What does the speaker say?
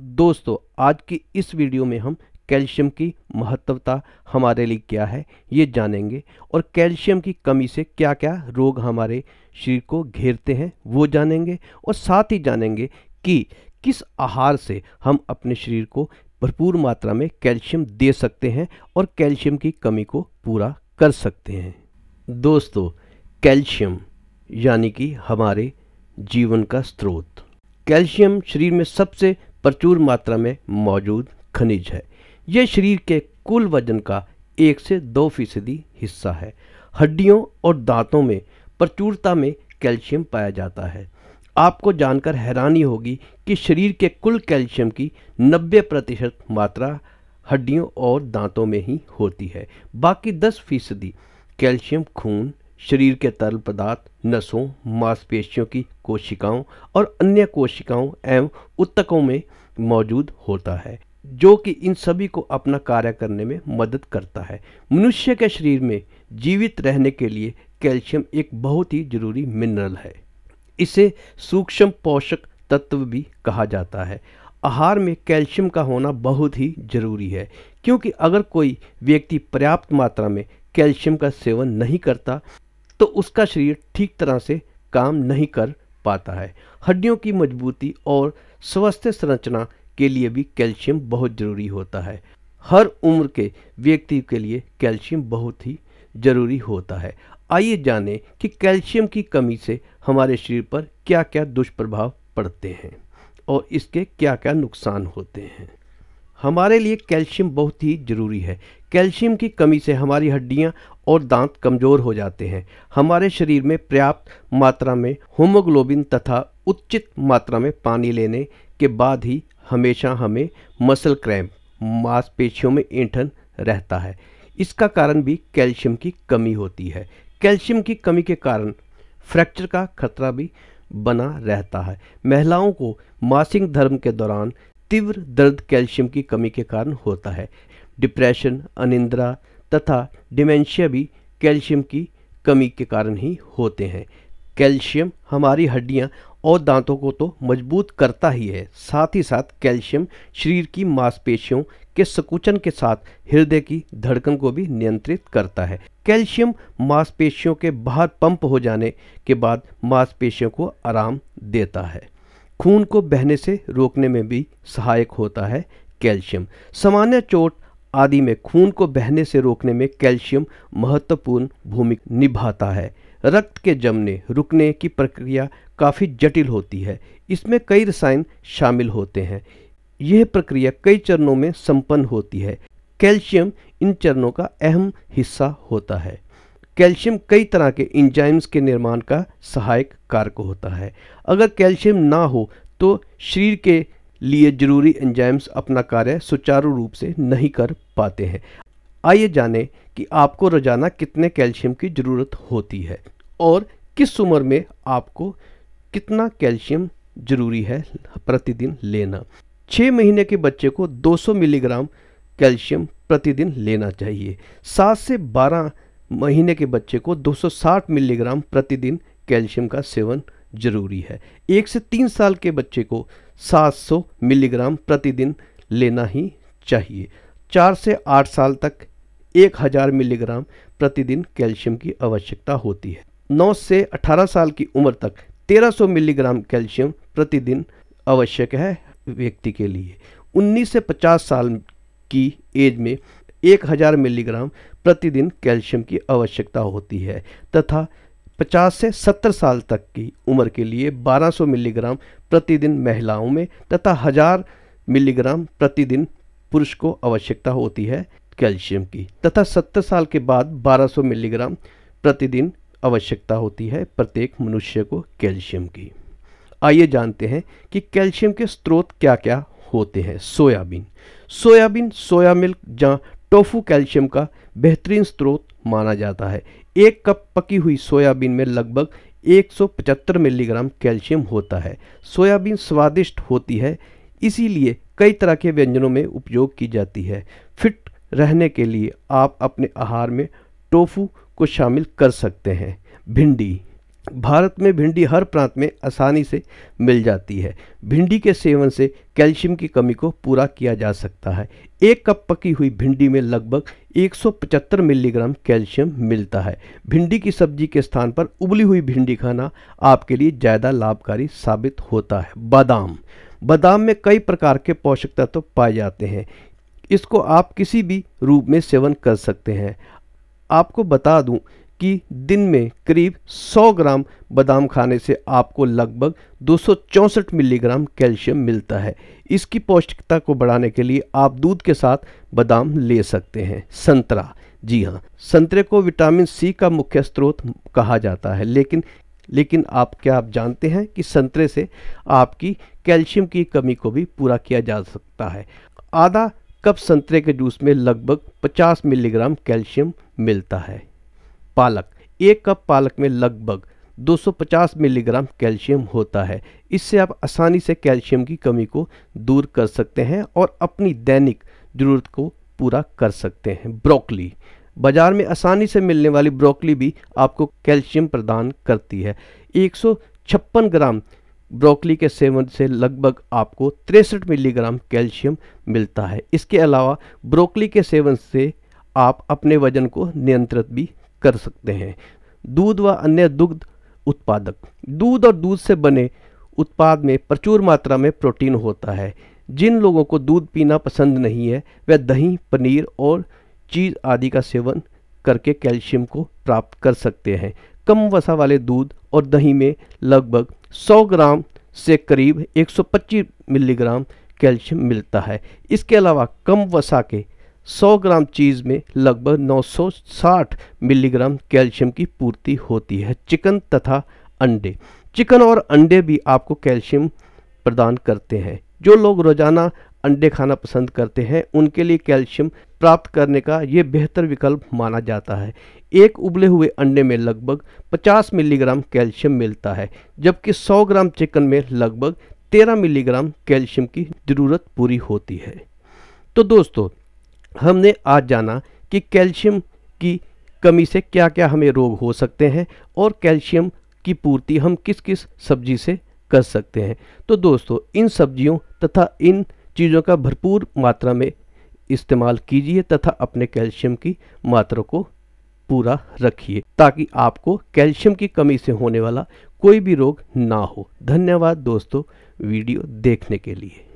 दोस्तों आज की इस वीडियो में हम कैल्शियम की महत्वता हमारे लिए क्या है ये जानेंगे और कैल्शियम की कमी से क्या क्या रोग हमारे शरीर को घेरते हैं वो जानेंगे और साथ ही जानेंगे कि किस आहार से हम अपने शरीर को भरपूर मात्रा में कैल्शियम दे सकते हैं और कैल्शियम की कमी को पूरा कर सकते हैं दोस्तों कैल्शियम यानी कि हमारे जीवन का स्रोत कैल्शियम शरीर में सबसे प्रचुर मात्रा में मौजूद खनिज है यह शरीर के कुल वजन का एक से दो फीसदी हिस्सा है हड्डियों और दांतों में प्रचुरता में कैल्शियम पाया जाता है आपको जानकर हैरानी होगी कि शरीर के कुल कैल्शियम की 90 प्रतिशत मात्रा हड्डियों और दांतों में ही होती है बाकी 10 फीसदी कैल्शियम खून शरीर के तरल पदार्थ नसों मांसपेशियों की कोशिकाओं और अन्य कोशिकाओं एवं उत्तकों में मौजूद होता है जो कि इन सभी को अपना कार्य करने में मदद करता है मनुष्य के शरीर में जीवित रहने के लिए कैल्शियम एक बहुत ही जरूरी मिनरल है इसे सूक्ष्म पोषक तत्व भी कहा जाता है आहार में कैल्शियम का होना बहुत ही जरूरी है क्योंकि अगर कोई व्यक्ति पर्याप्त मात्रा में कैल्शियम का सेवन नहीं करता तो उसका शरीर ठीक तरह से काम नहीं कर पाता है हड्डियों की मजबूती और स्वस्थ संरचना के लिए भी कैल्शियम बहुत ज़रूरी होता है हर उम्र के व्यक्ति के लिए कैल्शियम बहुत ही ज़रूरी होता है आइए जानें कि कैल्शियम की कमी से हमारे शरीर पर क्या क्या दुष्प्रभाव पड़ते हैं और इसके क्या क्या नुकसान होते हैं हमारे लिए कैल्शियम बहुत ही ज़रूरी है कैल्शियम की कमी से हमारी हड्डियाँ और दांत कमज़ोर हो जाते हैं हमारे शरीर में पर्याप्त मात्रा में होमोग्लोबिन तथा उचित मात्रा में पानी लेने के बाद ही हमेशा हमें मसल क्रैम्प मांसपेशियों में ईंठन रहता है इसका कारण भी कैल्शियम की कमी होती है कैल्शियम की कमी के कारण फ्रैक्चर का खतरा भी बना रहता है महिलाओं को मासिक धर्म के दौरान तीव्र दर्द कैल्शियम की कमी के कारण होता है डिप्रेशन अनिंद्रा तथा डिमेंशिया भी कैल्शियम की कमी के कारण ही होते हैं कैल्शियम हमारी हड्डियां और दांतों को तो मजबूत करता ही है साथ ही साथ कैल्शियम शरीर की मांसपेशियों के सकुचन के साथ हृदय की धड़कन को भी नियंत्रित करता है कैल्शियम मांसपेशियों के बाहर पंप हो जाने के बाद मांसपेशियों को आराम देता है खून को बहने से रोकने में भी सहायक होता है कैल्शियम सामान्य चोट आदि में खून को बहने से रोकने में कैल्शियम महत्वपूर्ण भूमिका निभाता है रक्त के जमने रुकने की प्रक्रिया काफ़ी जटिल होती है इसमें कई रसायन शामिल होते हैं यह प्रक्रिया कई चरणों में संपन्न होती है कैल्शियम इन चरणों का अहम हिस्सा होता है कैल्शियम कई तरह के इंजाइम्स के निर्माण का सहायक कारक होता है अगर कैल्शियम ना हो तो शरीर के लिए जरूरी एंजाइम्स अपना कार्य सुचारू रूप से नहीं कर पाते हैं आइए जानें कि आपको रोज़ाना कितने कैल्शियम की ज़रूरत होती है और किस उम्र में आपको कितना कैल्शियम जरूरी है प्रतिदिन लेना छः महीने के बच्चे को 200 मिलीग्राम कैल्शियम प्रतिदिन लेना चाहिए सात से बारह महीने के बच्चे को 260 मिलीग्राम प्रतिदिन कैल्शियम का सेवन जरूरी है एक से तीन साल के बच्चे को 700 मिलीग्राम प्रतिदिन लेना ही चाहिए चार से आठ साल तक 1000 मिलीग्राम प्रतिदिन कैल्शियम की आवश्यकता होती है नौ से अठारह साल की उम्र तक 1300 मिलीग्राम कैल्शियम प्रतिदिन आवश्यक है व्यक्ति के लिए 19 से 50 साल की एज में 1000 मिलीग्राम प्रतिदिन कैल्शियम की आवश्यकता होती है तथा 50 से 70 साल तक की उम्र के लिए 1200 मिलीग्राम प्रतिदिन महिलाओं में तथा हजार मिलीग्राम प्रतिदिन पुरुष को आवश्यकता होती है कैल्शियम की तथा 70 साल के बाद 1200 मिलीग्राम प्रतिदिन आवश्यकता होती है प्रत्येक मनुष्य को कैल्शियम की आइए जानते हैं कि कैल्शियम के स्रोत क्या क्या होते हैं सोयाबीन सोयाबीन सोया मिल्क जहाँ टोफू कैल्शियम का बेहतरीन स्रोत माना जाता है एक कप पकी हुई सोयाबीन में लगभग 175 मिलीग्राम कैल्शियम होता है सोयाबीन स्वादिष्ट होती है इसीलिए कई तरह के व्यंजनों में उपयोग की जाती है फिट रहने के लिए आप अपने आहार में टोफू को शामिल कर सकते हैं भिंडी भारत में भिंडी हर प्रांत में आसानी से मिल जाती है भिंडी के सेवन से कैल्शियम की कमी को पूरा किया जा सकता है एक कप पकी हुई भिंडी में लगभग 175 मिलीग्राम कैल्शियम मिलता है भिंडी की सब्जी के स्थान पर उबली हुई भिंडी खाना आपके लिए ज़्यादा लाभकारी साबित होता है बादाम बादाम में कई प्रकार के पोषक तत्व तो पाए जाते हैं इसको आप किसी भी रूप में सेवन कर सकते हैं आपको बता दूं कि दिन में करीब 100 ग्राम बादाम खाने से आपको लगभग दो मिलीग्राम कैल्शियम मिलता है इसकी पौष्टिकता को बढ़ाने के लिए आप दूध के साथ बादाम ले सकते हैं संतरा जी हाँ संतरे को विटामिन सी का मुख्य स्रोत कहा जाता है लेकिन लेकिन आप क्या आप जानते हैं कि संतरे से आपकी कैल्शियम की कमी को भी पूरा किया जा सकता है आधा कप संतरे के जूस में लगभग 50 मिलीग्राम कैल्शियम मिलता है पालक एक कप पालक में लगभग 250 मिलीग्राम कैल्शियम होता है इससे आप आसानी से कैल्शियम की कमी को दूर कर सकते हैं और अपनी दैनिक ज़रूरत को पूरा कर सकते हैं ब्रोकली बाजार में आसानी से मिलने वाली ब्रोकली भी आपको कैल्शियम प्रदान करती है एक ग्राम ब्रोकली के सेवन से लगभग आपको तिरसठ मिलीग्राम कैल्शियम मिलता है इसके अलावा ब्रोकली के सेवन से आप अपने वजन को नियंत्रित भी कर सकते हैं दूध व अन्य दुग्ध उत्पादक दूध और दूध से बने उत्पाद में प्रचुर मात्रा में प्रोटीन होता है जिन लोगों को दूध पीना पसंद नहीं है वह दही पनीर और चीज़ आदि का सेवन करके कैल्शियम को प्राप्त कर सकते हैं कम वसा वाले दूध और दही में लगभग 100 ग्राम से करीब 125 मिलीग्राम कैल्शियम मिलता है इसके अलावा कम वसा के 100 ग्राम चीज़ में लगभग 960 मिलीग्राम कैल्शियम की पूर्ति होती है चिकन तथा अंडे चिकन और अंडे भी आपको कैल्शियम प्रदान करते हैं जो लोग रोज़ाना अंडे खाना पसंद करते हैं उनके लिए कैल्शियम प्राप्त करने का ये बेहतर विकल्प माना जाता है एक उबले हुए अंडे में लगभग 50 मिलीग्राम कैल्शियम मिलता है जबकि 100 ग्राम चिकन में लगभग 13 मिलीग्राम कैल्शियम की ज़रूरत पूरी होती है तो दोस्तों हमने आज जाना कि कैल्शियम की कमी से क्या क्या हमें रोग हो सकते हैं और कैल्शियम की पूर्ति हम किस किस सब्जी से कर सकते हैं तो दोस्तों इन सब्जियों तथा इन चीज़ों का भरपूर मात्रा में इस्तेमाल कीजिए तथा अपने कैल्शियम की मात्रा को पूरा रखिए ताकि आपको कैल्शियम की कमी से होने वाला कोई भी रोग ना हो धन्यवाद दोस्तों वीडियो देखने के लिए